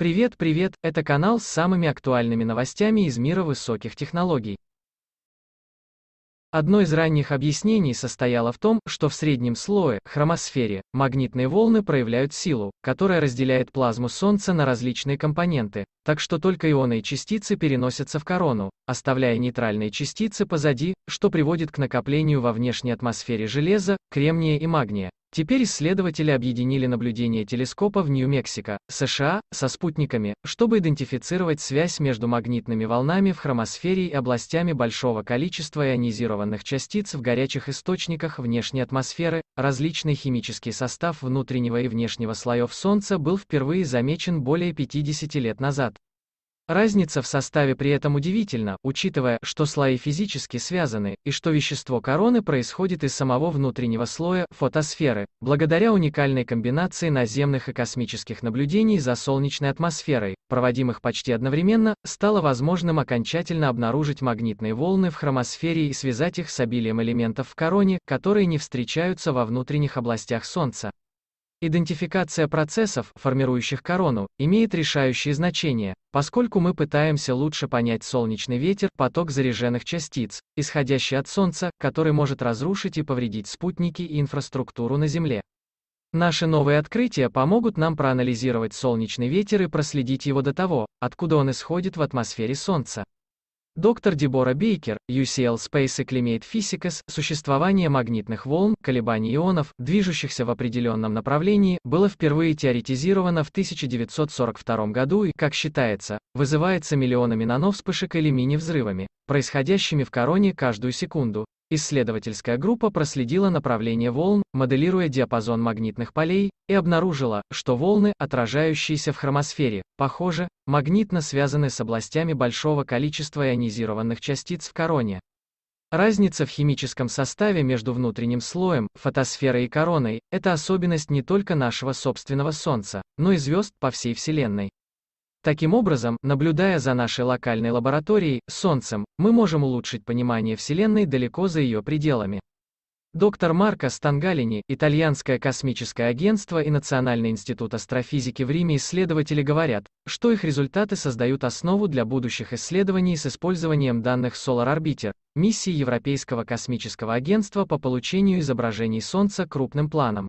Привет, привет, это канал с самыми актуальными новостями из мира высоких технологий. Одно из ранних объяснений состояло в том, что в среднем слое, хромосфере, магнитные волны проявляют силу, которая разделяет плазму Солнца на различные компоненты, так что только ионы и частицы переносятся в корону, оставляя нейтральные частицы позади, что приводит к накоплению во внешней атмосфере железа, кремния и магния. Теперь исследователи объединили наблюдения телескопа в Нью-Мексико, США, со спутниками, чтобы идентифицировать связь между магнитными волнами в хромосфере и областями большого количества ионизированных частиц в горячих источниках внешней атмосферы. Различный химический состав внутреннего и внешнего слоев Солнца был впервые замечен более 50 лет назад. Разница в составе при этом удивительна, учитывая, что слои физически связаны, и что вещество короны происходит из самого внутреннего слоя, фотосферы, благодаря уникальной комбинации наземных и космических наблюдений за солнечной атмосферой, проводимых почти одновременно, стало возможным окончательно обнаружить магнитные волны в хромосфере и связать их с обилием элементов в короне, которые не встречаются во внутренних областях Солнца. Идентификация процессов, формирующих корону, имеет решающее значение, Поскольку мы пытаемся лучше понять солнечный ветер, поток заряженных частиц, исходящий от Солнца, который может разрушить и повредить спутники и инфраструктуру на Земле. Наши новые открытия помогут нам проанализировать солнечный ветер и проследить его до того, откуда он исходит в атмосфере Солнца. Доктор Дебора Бейкер, UCL Space Acclimate Physicus, существование магнитных волн, колебаний ионов, движущихся в определенном направлении, было впервые теоретизировано в 1942 году и, как считается, вызывается миллионами нановспышек или мини-взрывами, происходящими в короне каждую секунду, Исследовательская группа проследила направление волн, моделируя диапазон магнитных полей, и обнаружила, что волны, отражающиеся в хромосфере, похоже, магнитно связаны с областями большого количества ионизированных частиц в короне. Разница в химическом составе между внутренним слоем, фотосферой и короной – это особенность не только нашего собственного Солнца, но и звезд по всей Вселенной. Таким образом, наблюдая за нашей локальной лабораторией, Солнцем, мы можем улучшить понимание Вселенной далеко за ее пределами. Доктор Марко Стангалини, итальянское космическое агентство и Национальный институт астрофизики в Риме исследователи говорят, что их результаты создают основу для будущих исследований с использованием данных Solar Orbiter, миссии Европейского космического агентства по получению изображений Солнца крупным планом.